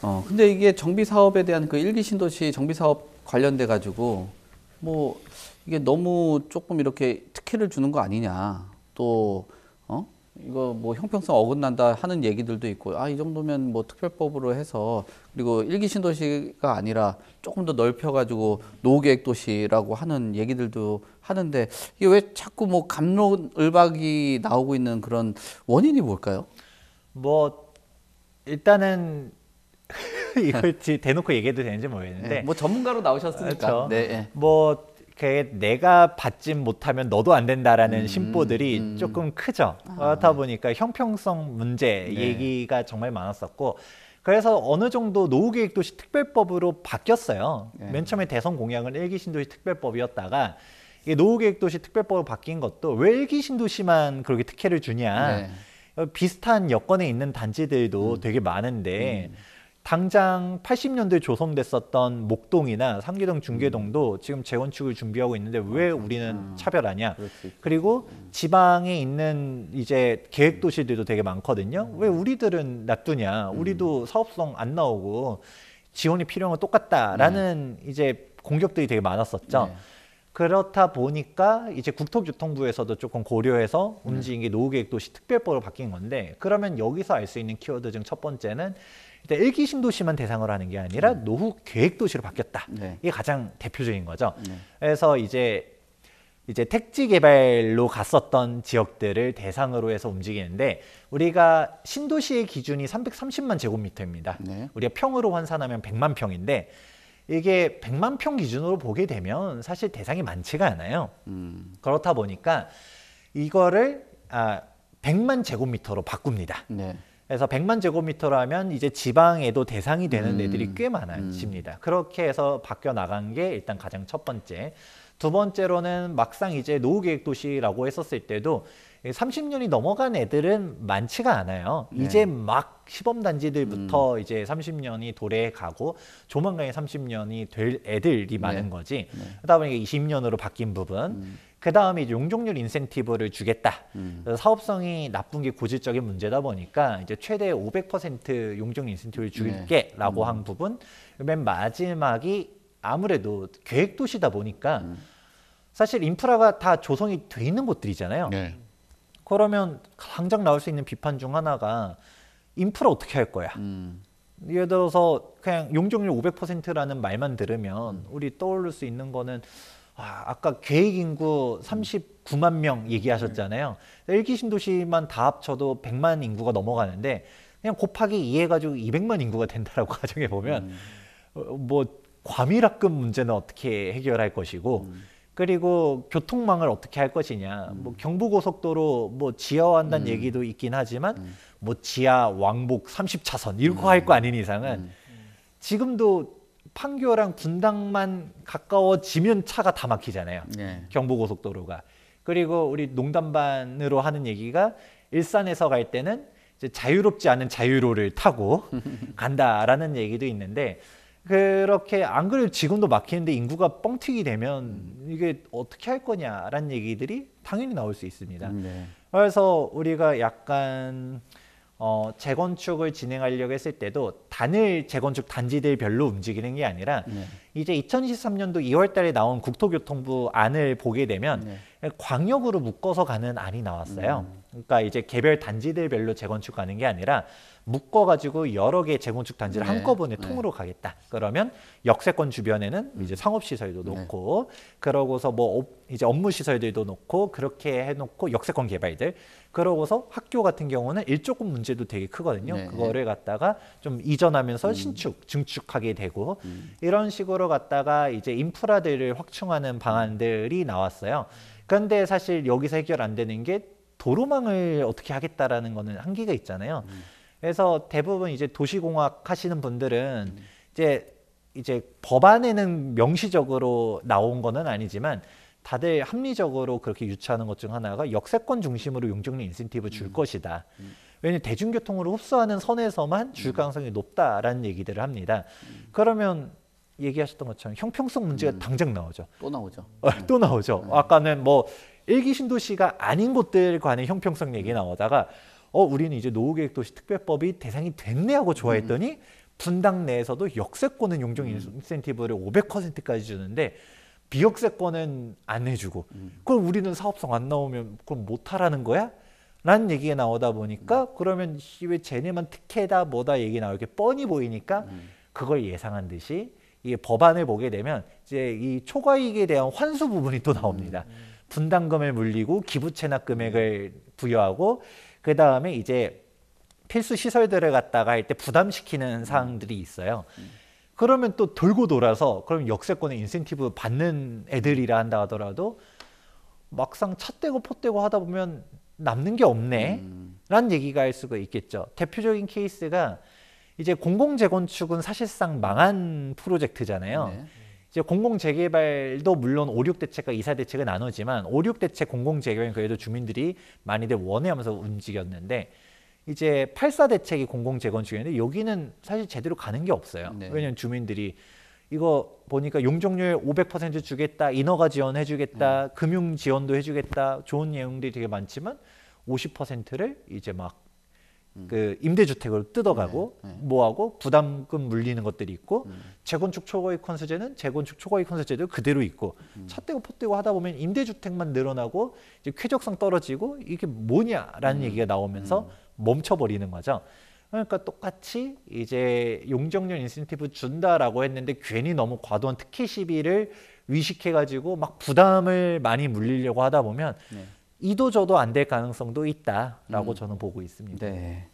어, 근데 이게 정비 사업에 대한 그 일기 신도시 정비 사업 관련돼 가지고 뭐 이게 너무 조금 이렇게 특혜를 주는 거 아니냐. 또 어? 이거 뭐 형평성 어긋난다 하는 얘기들도 있고 아 이 정도면 뭐 특별법으로 해서 그리고 일기 신도시가 아니라 조금 더 넓혀 가지고 노계획 도시라고 하는 얘기들도 하는데 이게 왜 자꾸 뭐 감론을박이 나오고 있는 그런 원인이 뭘까요? 뭐 일단은 이걸 대놓고 얘기해도 되는지 모르겠는데 네, 뭐 전문가로 나오셨으니까 그렇죠. 네, 네. 뭐 이렇게 내가 받지 못하면 너도 안 된다라는 음, 심보들이 음. 조금 크죠 아. 그렇다 보니까 형평성 문제 네. 얘기가 정말 많았었고 그래서 어느 정도 노후계획도시 특별법으로 바뀌었어요 네. 맨 처음에 대선 공약은 일기 신도시 특별법이었다가 이게 노후계획도시 특별법으로 바뀐 것도 왜 일기 신도시만 그렇게 특혜를 주냐 네. 비슷한 여건에 있는 단지들도 음. 되게 많은데 음. 당장 80년대 조성됐었던 목동이나 삼계동 중계동도 음. 지금 재건축을 준비하고 있는데 왜 우리는 음. 차별하냐? 그리고 음. 지방에 있는 이제 계획 도시들도 되게 많거든요. 음. 왜 우리들은 놔두냐? 우리도 사업성 안 나오고 지원이 필요한 건 똑같다라는 네. 이제 공격들이 되게 많았었죠. 네. 그렇다 보니까 이제 국토교통부에서도 조금 고려해서 움직인 게 노후계획도시 특별법으로 바뀐 건데 그러면 여기서 알 수 있는 키워드 중 첫 번째는 일단 일기 신도시만 대상으로 하는 게 아니라 네. 노후 계획 도시로 바뀌었다. 네. 이게 가장 대표적인 거죠. 네. 그래서 이제 이제 택지 개발로 갔었던 지역들을 대상으로 해서 움직이는데 우리가 신도시의 기준이 330만 제곱미터입니다. 네. 우리가 평으로 환산하면 100만 평인데 이게 100만 평 기준으로 보게 되면 사실 대상이 많지가 않아요. 음. 그렇다 보니까 이거를 아, 100만 제곱미터로 바꿉니다. 네. 그래서 100만 제곱미터라면 이제 지방에도 대상이 되는 음. 애들이 꽤 많아집니다. 음. 그렇게 해서 바뀌어 나간 게 일단 가장 첫 번째. 두 번째로는 막상 이제 노후 계획 도시라고 했었을 때도 30년이 넘어간 애들은 많지가 않아요. 네. 이제 막 시범 단지들부터 음. 이제 30년이 도래해 가고 조만간에 30년이 될 애들이 네. 많은 거지. 네. 그러다 보니까 20년으로 바뀐 부분. 음. 그 다음에 용적률 인센티브를 주겠다. 음. 사업성이 나쁜 게 고질적인 문제다 보니까 이제 최대 500% 용적률 인센티브를 네. 줄게라고 음. 한 부분. 맨 마지막이 아무래도 계획 도시다 보니까 음. 사실 인프라가 다 조성이 돼 있는 곳들이잖아요. 네. 그러면 당장 나올 수 있는 비판 중 하나가 인프라 어떻게 할 거야? 음. 예를 들어서 그냥 용적률 500%라는 말만 들으면 음. 우리 떠올릴 수 있는 거는 아, 아까 계획 인구 39만 명 얘기하셨잖아요. 네. 일기 신도시만 다 합쳐도 100만 인구가 넘어가는데 그냥 곱하기 2 해가지고 200만 인구가 된다라고 가정해 보면 음. 어, 뭐 과밀학급 문제는 어떻게 해결할 것이고 음. 그리고 교통망을 어떻게 할 것이냐. 음. 뭐 경부고속도로 뭐 지하화한다는 음. 얘기도 있긴 하지만 음. 뭐 지하 왕복 30차선 이렇게 음. 할거 아닌 이상은 음. 지금도 판교랑 분당만 가까워지면 차가 다 막히잖아요. 네. 경부고속도로가. 그리고 우리 농담반으로 하는 얘기가 일산에서 갈 때는 이제 자유롭지 않은 자유로를 타고 간다라는 얘기도 있는데 그렇게 안 그래도 지금도 막히는데 인구가 뻥튀기 되면 이게 어떻게 할 거냐라는 얘기들이 당연히 나올 수 있습니다. 음, 네. 그래서 우리가 약간 어, 재건축을 진행하려고 했을 때도 단일 재건축 단지들별로 움직이는 게 아니라 네. 이제 2023년도 2월 달에 나온 국토교통부 안을 보게 되면 네. 광역으로 묶어서 가는 안이 나왔어요. 음. 그러니까 이제 개별 단지들별로 재건축 가는 게 아니라 묶어가지고 여러 개의 재건축 단지를 네. 한꺼번에 네. 통으로 가겠다. 그러면 역세권 주변에는 이제 음. 상업시설도 네. 놓고, 그러고서 뭐 이제 업무시설들도 놓고, 그렇게 해놓고 역세권 개발들, 그러고서 학교 같은 경우는 일조금 문제도 되게 크거든요. 네, 네. 그거를 갖다가 좀 이전하면서 음. 신축, 증축하게 되고 음. 이런 식으로 갖다가 이제 인프라들을 확충하는 방안들이 나왔어요. 근데 사실 여기서 해결 안 되는 게 도로망을 어떻게 하겠다라는 거는 한계가 있잖아요. 음. 그래서 대부분 이제 도시공학 하시는 분들은 음. 이제 이제 법안에는 명시적으로 나온 거는 아니지만 다들 합리적으로 그렇게 유추하는 것 중 하나가 역세권 중심으로 용적률 인센티브 줄 음. 것이다. 음. 왜냐면 대중교통으로 흡수하는 선에서만 줄 음. 가능성이 높다라는 얘기들을 합니다. 음. 그러면 얘기하셨던 것처럼 형평성 문제가 음. 당장 나오죠. 또 나오죠. 아, 또 나오죠. 네. 아까는 뭐 일기 신도시가 아닌 곳들과는 형평성 얘기 나오다가 어 우리는 이제 노후계획도시 특별법이 대상이 됐네 하고 좋아했더니 음. 음. 분당 내에서도 역세권은 용적 음. 인센티브를 500%까지 주는데 비역세권은 안 해주고 음. 그럼 우리는 사업성 안 나오면 그럼 못하라는 거야? 라는 얘기가 나오다 보니까 음. 그러면 왜 쟤네만 특혜다 뭐다 얘기 나오게 뻔히 보이니까 음. 그걸 예상한 듯이 이 법안을 보게 되면 이제 이 초과이익에 대한 환수 부분이 또 나옵니다. 음, 분담금을 물리고 기부 채납 금액을 부여하고 그 다음에 이제 필수 시설들을 갖다가 할 때 부담시키는 사항들이 있어요. 그러면 또 돌고 돌아서 그럼 역세권의 인센티브 받는 애들이라 한다 하더라도 막상 찻대고 포대고 하다 보면 남는 게 없네 음. 라는 얘기가 할 수가 있겠죠. 대표적인 케이스가 이제 공공재건축은 사실상 망한 프로젝트잖아요. 네. 이제 공공재개발도 물론 5, 6대책과 2, 4대책을 나누지만 5, 6대책 공공재개발은 그래도 주민들이 많이들 원해하면서 움직였는데 이제 8, 4대책이 공공재건축이었는데 여기는 사실 제대로 가는 게 없어요. 네. 왜냐하면 주민들이 이거 보니까 용적률 500% 주겠다, 인허가 지원해 주겠다, 네. 금융 지원도 해 주겠다, 좋은 내용들이 되게 많지만 50%를 이제 막 음. 그 임대주택으로 뜯어가고 네, 네. 뭐하고 부담금 물리는 것들이 있고 음. 재건축 초과익 컨세제는 재건축 초과익 컨세제도 그대로 있고 음. 차 떼고 포 떼고 하다 보면 임대주택만 늘어나고 이제 쾌적성 떨어지고 이게 뭐냐라는 음. 얘기가 나오면서 음. 멈춰버리는 거죠. 그러니까 똑같이 이제 용적률 인센티브 준다라고 했는데 괜히 너무 과도한 특혜 시비를 위식해가지고 막 부담을 많이 물리려고 하다 보면 네. 이도 저도 안 될 가능성도 있다라고 음. 저는 보고 있습니다. 네.